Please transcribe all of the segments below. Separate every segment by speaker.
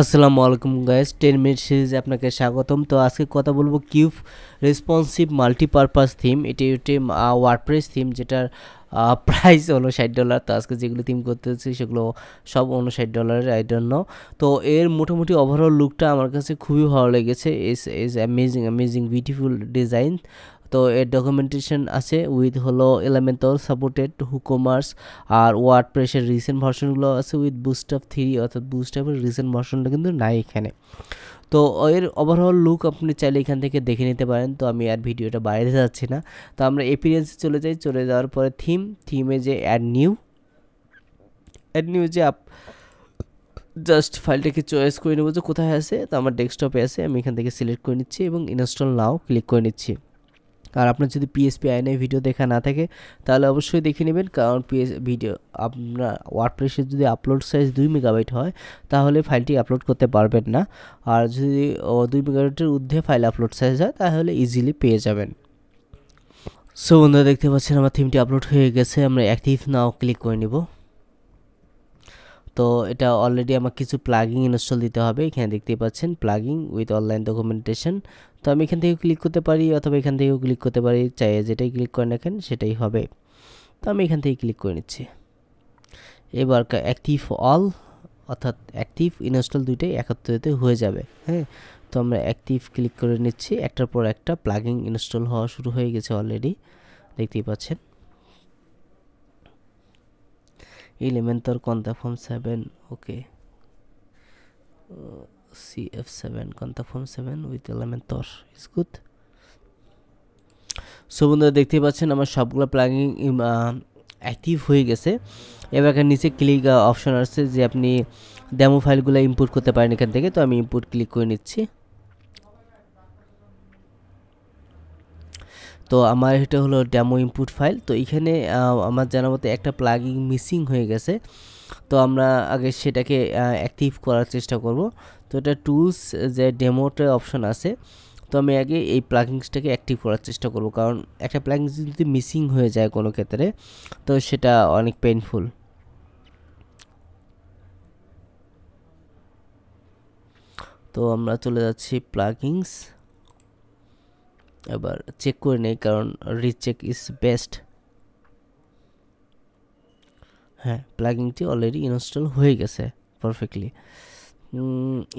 Speaker 1: আসসালামু আলাইকুম guys ten minute সিরিজে আপনাকে স্বাগতম তো আজকে কথা বলবো কিউব রেসপন্সিভ মাল্টিপারপাস থিম এটি একটি ওয়ার্ডপ্রেস থিম যেটার প্রাইস হলো ষাট ডলার তো আজকে যেগুলো থিম করতে হচ্ছে সেগুলো সব উনষাট ডলারের আই তো এর মোটামুটি ওভারঅল লুকটা আমার কাছে খুবই ভালো লেগেছে is is amazing amazing beautiful design তো এর ডকুমেন্টেশন আছে উইথ হলো এলামেন্টর সাপোর্টেড হুকোমার্স আর ওয়ার্ড প্রেসের রিসেন্ট ভার্সনগুলো আছে উইথ বুস্ট অফ থ্রি অর্থাৎ বুস্ট অফের রিসেন্ট ভার্সনটা কিন্তু নাই এখানে তো এর ওভারঅল লুক আপনি চাইলে এখান থেকে দেখে নিতে পারেন তো আমি আর ভিডিওটা বাইরে যাচ্ছি না তো আমরা এপিরিয়েন্সে চলে যাই চলে যাওয়ার পরে থিম থিমে যে অ্যাড নিউ অ্যাড নিউ যে আপ জাস্ট ফাইলটাকে চয়েস করে নেবো যে কোথায় আছে তো আমার ডেস্কটপে আছে আমি এখান থেকে সিলেক্ট করে নিচ্ছি এবং ইনস্টল নাও ক্লিক করে নিচ্ছি আর আপনার যদি পিএসপি আইনে ভিডিও দেখা না থাকে তাহলে অবশ্যই দেখে নেবেন কারণ পিএস ভিডিও আপনার ওয়ার্ডপ্রেসে যদি আপলোড সাইজ দুই মেগাবাইট হয় তাহলে ফাইলটি আপলোড করতে পারবেন না আর যদি দুই মেগাবাইটের ঊর্ধ্বে ফাইল আপলোড সাইজ হয় তাহলে ইজিলি পেয়ে যাবেন সো বন্ধুরা দেখতে পাচ্ছেন আমার থিমটি আপলোড হয়ে গেছে আমরা অ্যাক্টিভ নাও ক্লিক করে নিব তো এটা অলরেডি আমার কিছু প্লাগিং ইনস্টল দিতে হবে এখানে দেখতে পাচ্ছেন প্লাগিং উইথ অনলাইন ডকুমেন্টেশন তো আমি এখান থেকেও ক্লিক করতে পারি অথবা এখান থেকেও ক্লিক করতে পারি চাই যেটাই ক্লিক করে রাখেন সেটাই হবে তো আমি এখান থেকে ক্লিক করে নিচ্ছি এবার অ্যাক্টিভ অল অর্থাৎ অ্যাক্টিভ ইনস্টল দুইটাই একত্রিত হয়ে যাবে হ্যাঁ তো আমরা অ্যাক্টিভ ক্লিক করে নিচ্ছি একটার পর একটা প্লাগিং ইনস্টল হওয়া শুরু হয়ে গেছে অলরেডি দেখতেই পাচ্ছেন ইলেভেন্থর contact form seven okay cf7 contaform 7 with element tor is good so বন্ধুরা দেখতেই পাচ্ছেন আমার সবগুলো প্লাগিং অ্যাক্টিভ হয়ে গেছে এবার এখানে নিচে ক্লিক অপশন আসছে যে আপনি ডেমো ফাইলগুলো ইম্পোর্ট করতে পারেন এখান থেকে তো আমি ইম্পোর্ট ক্লিক করে নিচ্ছি তো আমার এটা হলো ডেমো ইনপুট ফাইল তো এখানে আমার জানা মতে একটা প্লাগিং মিসিং হয়ে গেছে তো আমরা আগে সেটাকে অ্যাক্টিভ করার চেষ্টা করব তো এটা টুলস যে ডেমোটা অপশন আছে তো আমি আগে এই প্লাগিংসটাকে অ্যাক্টিভ করার চেষ্টা করব কারণ একটা প্লাগিংস যদি মিসিং হয়ে যায় কোনো ক্ষেত্রে তো সেটা অনেক পেইনফুল তো আমরা চলে যাচ্ছি প্লাগিংস এবার চেক করে নেই কারণ রিচেক ইজ বেস্ট হ্যাঁ প্লাগিংটি অলরেডি ইনস্টল হয়ে গেছে পারফেক্টলি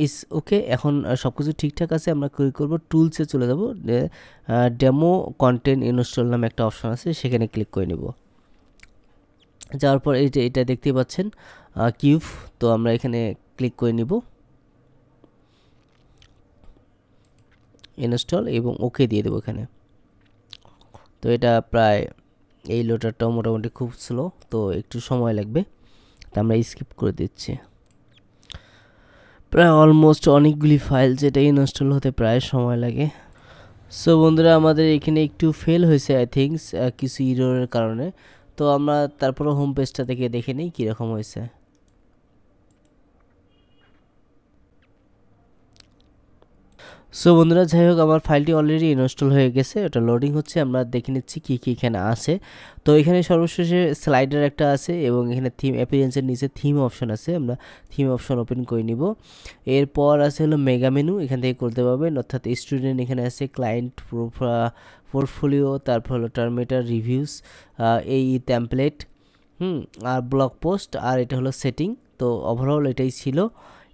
Speaker 1: ইস ওকে এখন সব কিছু ঠিকঠাক আছে আমরা কী করবো টুলসে চলে যাবো ডেমো কন্টেন্ট ইনস্টল নামে একটা অপশন আছে সেখানে ক্লিক করে নেব যাওয়ার পর এটা এটা দেখতে পাচ্ছেন কিউব তো আমরা এখানে ক্লিক করে নিব ইনস্টল এবং ওকে দিয়ে দেবো এখানে তো এটা প্রায় এই লোটারটাও মোটামুটি খুব স্লো তো একটু সময় লাগবে তা আমরা স্কিপ করে দিচ্ছি প্রায় অলমোস্ট অনেকগুলি ফাইল যেটা ইনস্টল হতে প্রায় সময় লাগে সো বন্ধুরা আমাদের এখানে একটু ফেল হয়েছে আই থিঙ্কস কিছু ইরোরের কারণে তো আমরা তারপরে হোম পেজটা থেকে দেখে নিই কীরকম হয়েছে সো বন্ধুরা যাই হোক আমার ফাইলটি অলরেডি ইনস্টল হয়ে গেছে ওটা লোডিং হচ্ছে আমরা দেখে নিচ্ছি কী কী এখানে আছে তো এখানে সর্বশেষে স্লাইডার একটা আছে এবং এখানে থিম অ্যাপিয়ারেন্সের নিচে থিম অপশন আছে আমরা থিম অপশন ওপেন করে নিব এরপর আছে হলো মেগা মেনু এখান থেকে করতে পারবেন অর্থাৎ স্টুডেন্ট এখানে আছে ক্লায়েন্ট পোর্টফোলিও তারপর হলো টার্মেটার রিভিউস এই ট্যাম্পলেট হুম আর ব্লগ পোস্ট আর এটা হলো সেটিং তো ওভারঅল এটাই ছিল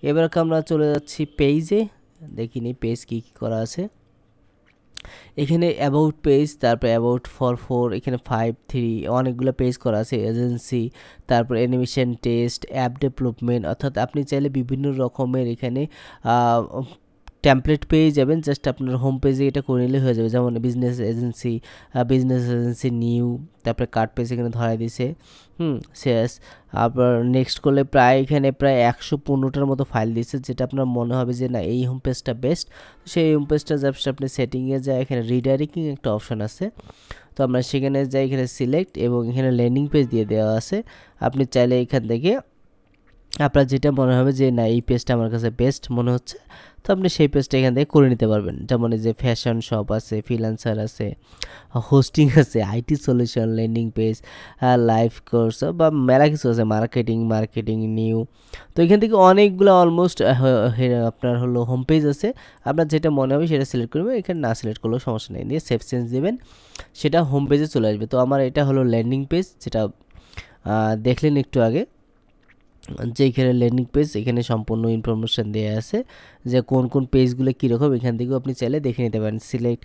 Speaker 1: এবার আমরা চলে যাচ্ছি পেজে দেখিনি পেজ কী কী করা আছে এখানে অ্যাবাউট পেজ তারপরে অ্যাবাউট ফর ফোর এখানে ফাইভ থ্রি অনেকগুলো পেজ করা আছে এজেন্সি তারপর অ্যানিমেশন টেস্ট অ্যাপ ডেভেলপমেন্ট অর্থাৎ আপনি চাইলে বিভিন্ন রকমের এখানে ট্যাম্পলেট পেয়ে যাবেন জাস্ট আপনার হোম পেজে এটা করে নিলে হয়ে যাবে যেমন business agency business agency new তারপরে কার্ড পেজ এখানে ধরা দিছে হুম শেষ আবার নেক্সট করলে প্রায় এখানে প্রায় একশো পনেরোটার মতো ফাইল দিচ্ছে যেটা আপনার মনে হবে যে না এই হোম পেজটা বেস্ট সেই হোম পেজটা জাস্ট আপনি সেটিংয়ে যায় এখানে রিডাইরেক্টিং একটা অপশন আছে তো আমরা সেখানে যাই এখানে সিলেক্ট এবং এখানে ল্যান্ডিং পেজ দিয়ে দেওয়া আছে আপনি চাইলে এখান থেকে আপনার যেটা মনে হবে যে না এই পেজটা আমার কাছে বেস্ট মনে হচ্ছে তো আপনি সেই পেজটা এখান থেকে করে নিতে পারবেন যেমন যে ফ্যাশন শপ আছে ফিলান্সার আছে হোস্টিং আছে IT solution landing page life course বা মেলা কিছু আছে মার্কেটিং মার্কেটিং নিউ তো এখান থেকে অনেকগুলো অলমোস্ট আপনার হলো হোম পেজ আছে আপনার যেটা মনে হবে সেটা সিলেক্ট করবেন এখানে না সিলেক্ট করলেও সমস্যা নেই দিয়ে সেফ চেঞ্জ দেবেন সেটা হোম পেজে চলে আসবে তো আমার এটা হলো ল্যান্ডিং পেজ যেটা দেখলেন একটু আগে যে এখানে ল্যান্ডিং পেজ এখানে সম্পূর্ণ ইনফরমেশান দেওয়া আছে যে কোন কোন পেজগুলো কীরকম এখান থেকেও আপনি চাইলে দেখে নিতে পারেন সিলেক্ট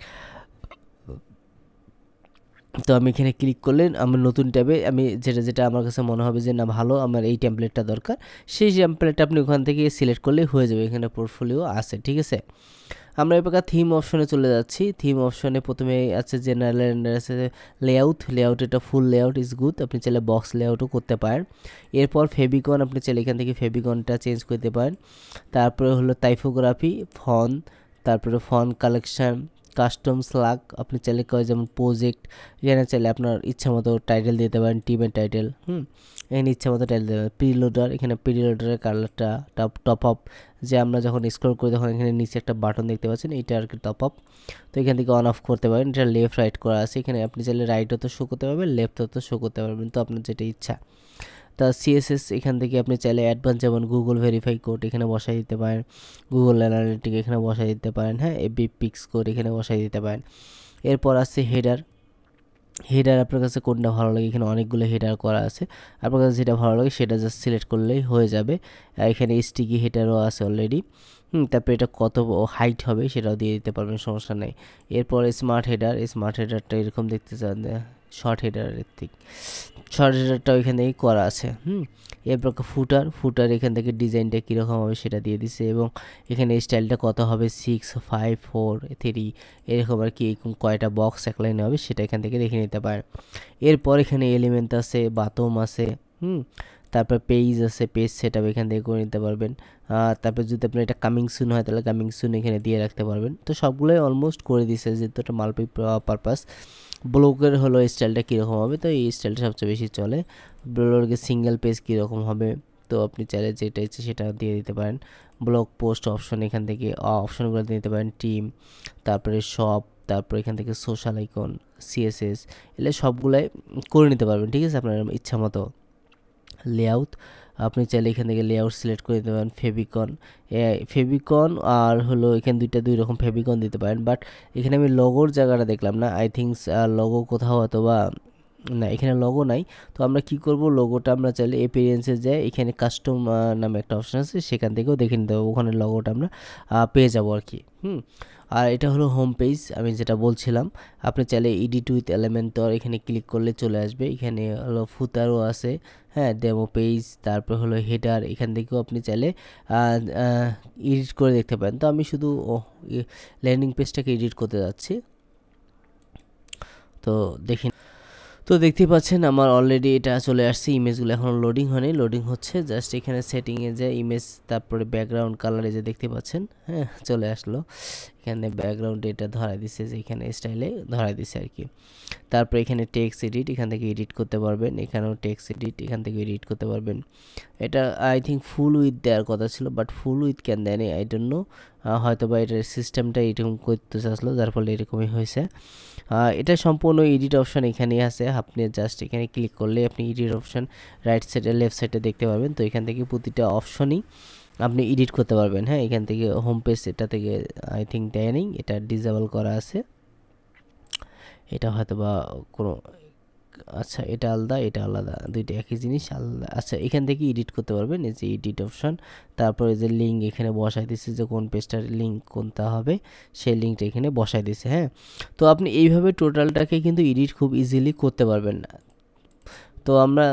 Speaker 1: তো আমি এখানে ক্লিক করলে আমার নতুন ট্যাবে আমি যেটা যেটা আমার কাছে মনে হবে যে না ভালো আমার এই ট্যাম্পলেটটা দরকার সেই ট্যাম্পলেটটা আপনি ওখান থেকে সিলেক্ট করলেই হয়ে যাবে এখানে পোর্টফোলিও আছে ঠিক আছে আমরা এবার থিম অপশনে চলে যাচ্ছি থিম অপশনে প্রথমে আছে জেনারেল আছে লেআউট লেআউট এটা ফুল লেআউট ইজ গুড আপনি চাইলে বক্স লেআউটও করতে পারেন এরপর ফেবিকন আপনি চাইলে এখান থেকে ফেবিকনটা চেঞ্জ করতে পারেন তারপরে হলো টাইফোগ্রাফি ফন তারপরে ফন কালেকশান কাস্টম স্লাগ আপনি চাইলে যেমন প্রজেক্ট এখানে চাইলে আপনার ইচ্ছা মতো টাইটেল দিতে পারেন টিমের টাইটেল হুম এখানে ইচ্ছে মতো টাইল দেবে প্রিলোডার এখানে প্রিলোডারের কালারটা টপ টপ আপ যে আমরা যখন স্ক্রল করি তখন এখানে নিচে একটা বাটন দেখতে পাচ্ছেন এটা আর কি টপ আপ তো এখান থেকে অন অফ করতে পারেন এটা লেফট রাইট করা আছে এখানে আপনি চাইলে রাইটও তো শো করতে পারবেন লেফটও তো শো করতে পারবেন তো আপনার যেটা ইচ্ছা তা সিএসএস এখান থেকে আপনি চাইলে অ্যাডভান্স যেমন গুগল ভেরিফাই কোড এখানে বসাই দিতে পারেন গুগল অ্যানালিটিক এখানে বসাই দিতে পারেন হ্যাঁ এবি পিক্স কোড এখানে বসাই দিতে পারেন এরপর আসছে হেডার হেডার আপনার কাছে কোনটা ভালো লাগে এখানে অনেকগুলো হেডার করা আছে আপনার কাছে যেটা ভালো লাগে সেটা জাস্ট সিলেক্ট করলেই হয়ে যাবে আর এখানে স্টিকি হেডারও আছে অলরেডি হুম তারপরে এটা কত হাইট হবে সেটাও দিয়ে দিতে পারবেন সমস্যা নেই এরপর স্মার্ট হেডার স্মার্ট হেডারটা এরকম দেখতে চান শর্ট হেডারের থেকে শর্ট হেডারটা ওইখান থেকে করা আছে হুম এরপর ফুটার ফুটার এখান থেকে ডিজাইনটা কীরকম হবে সেটা দিয়ে দিছে এবং এখানে স্টাইলটা কত হবে সিক্স ফাইভ ফোর থ্রি এরকম আর কি কয়টা বক্স এক লাইনে হবে সেটা এখান থেকে দেখে নিতে পারেন এরপর এখানে এলিমেন্ট আছে বাতম আছে হুম তারপর পেজ আছে পেজ সেট আপ এখান থেকে করে নিতে পারবেন তারপর যদি আপনার এটা কামিং সুন হয় তাহলে কামিং সুন এখানে দিয়ে রাখতে পারবেন তো সবগুলোই অলমোস্ট করে দিছে যেহেতু এটা মাল্টি পারপাস ব্লগের হলো স্টাইলটা কীরকম হবে তো এই স্টাইলটা সবচেয়ে বেশি চলে ব্লগের সিঙ্গেল পেজ কীরকম হবে তো আপনি চাইলে যেটা ইচ্ছে সেটা দিয়ে দিতে পারেন ব্লগ পোস্ট অপশন এখান থেকে অপশনগুলো দিয়ে দিতে পারেন টিম তারপরে শপ তারপর এখান থেকে সোশ্যাল আইকন সিএসএস এগুলো সবগুলাই করে নিতে পারবেন ঠিক আছে আপনার ইচ্ছা মতো লেআউট আপনি চাইলে এখান থেকে লেআউট সিলেক্ট করে দিতে পারেন ফেবিকন ফেবিকন আর হলো এখানে দুইটা দুই রকম ফেবিকন দিতে পারেন বাট এখানে আমি লগোর জায়গাটা দেখলাম না আই থিঙ্কস লগো কোথাও অথবা না এখানে লগো নাই তো আমরা কি করব লগোটা আমরা চাইলে এপিরিয়েন্সে যাই এখানে কাস্টম নামে একটা অপশন আছে সেখান থেকেও দেখে নিতে হবে ওখানে লগোটা আমরা পেয়ে যাবো আর কি হুম আর এটা হলো হোম পেজ আমি যেটা বলছিলাম আপনি চাইলে ইডিট উইথ এলিমেন্টর এখানে ক্লিক করলে চলে আসবে এখানে হলো ফুতারও আছে হ্যাঁ ডেমো পেজ তারপর হলো হেডার এখান থেকেও আপনি চাইলে এডিট করে দেখতে পারেন তো আমি শুধু ল্যান্ডিং পেজটাকে এডিট করতে যাচ্ছি তো দেখে তো দেখতে পাচ্ছেন আমার অলরেডি এটা চলে আসছে ইমেজগুলো এখন লোডিং হয়নি লোডিং হচ্ছে জাস্ট এখানে সেটিংয়ে যে ইমেজ তারপরে ব্যাকগ্রাউন্ড কালারে যে দেখতে পাচ্ছেন হ্যাঁ চলে আসলো এখানে ব্যাকগ্রাউন্ড এটা ধরাই দিছে যে এখানে স্টাইলে ধরাই দিছে আর কি তারপর এখানে টেক্সট এডিট এখান থেকে এডিট করতে পারবেন এখানেও টেক্সট এডিট এখান থেকে এডিট করতে পারবেন এটা আই থিঙ্ক ফুল উইথ দেওয়ার কথা ছিল বাট ফুল উইথ ক্যান দেয়নি আই ডোন্ট নো হয়তো বা এটার সিস্টেমটা এরকম করতে চাচ্ছিলো যার ফলে এরকমই হয়েছে এটা সম্পূর্ণ এডিট অপশন এখানেই আছে আপনি জাস্ট এখানে ক্লিক করলে আপনি এডিট অপশন রাইট সাইডে লেফট সাইডে দেখতে পাবেন তো এখান থেকে প্রতিটা অপশনই আপনি এডিট করতে পারবেন হ্যাঁ এখান থেকে হোম পেজ এটা থেকে আই থিঙ্ক দেয় নেই এটা ডিসেবল করা আছে এটা হয়তো বা কোনো আচ্ছা এটা আলাদা এটা আলাদা দুইটা একই জিনিস আলাদা আচ্ছা এখান থেকে এডিট করতে পারবেন এই যে এডিট অপশন তারপরে যে লিঙ্ক এখানে বসাই দিচ্ছে যে কোন পেজটার লিঙ্ক কোনটা হবে সেই লিঙ্কটা এখানে বসাই দিছে হ্যাঁ তো আপনি এইভাবে টোটালটাকে কিন্তু এডিট খুব ইজিলি করতে পারবেন না তো আমরা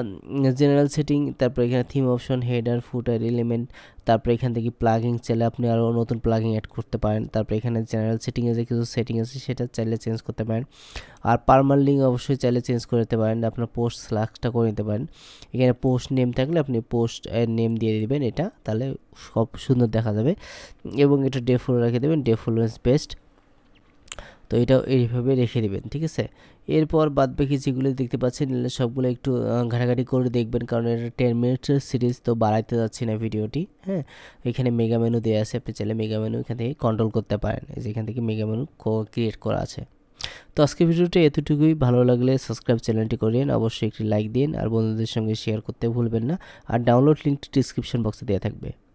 Speaker 1: জেনারেল সেটিং তারপর এখানে theme option header footer element তারপরে এখান থেকে প্লাগিং চাইলে আপনি আরও নতুন প্লাগিং অ্যাড করতে পারেন তারপরে এখানে জেনারেল সেটিংয়ে যে কিছু সেটিং আছে সেটা চাইলে চেঞ্জ করতে পারেন আর পারমান লিঙ্ক অবশ্যই চাইলে চেঞ্জ করে দিতে পারেন আপনার পোস্ট স্লাক্সটা করে নিতে পারেন এখানে পোস্ট নেম থাকলে আপনি পোস্ট নেম দিয়ে দিবেন এটা তাহলে সব সুন্দর দেখা যাবে এবং এটা ডেফোল রেখে দেবেন ডেফোল বেস্ট তো এটা এইভাবে রেখে দেবেন ঠিক আছে এরপর বাদ বাকি যেগুলো দেখতে পাচ্ছেন সবগুলো একটু ঘাটাঘাটি করে দেখবেন কারণ এটা টেন মিনিট সিরিজ তো বাড়াইতে যাচ্ছি না ভিডিওটি হ্যাঁ এখানে মেগা মেনু দেওয়া আছে আপনি চাইলে মেগা মেনু এখান থেকে কন্ট্রোল করতে পারেন যেখান থেকে মেগা মেনু ক্রিয়েট করা আছে তো আজকে ভিডিওটি এতটুকুই ভালো লাগলে সাবস্ক্রাইব চ্যানেলটি করেন অবশ্যই একটি লাইক দিন আর বন্ধুদের সঙ্গে শেয়ার করতে ভুলবেন না আর ডাউনলোড লিঙ্কটি ডিসক্রিপশন বক্সে দেওয়া থাকবে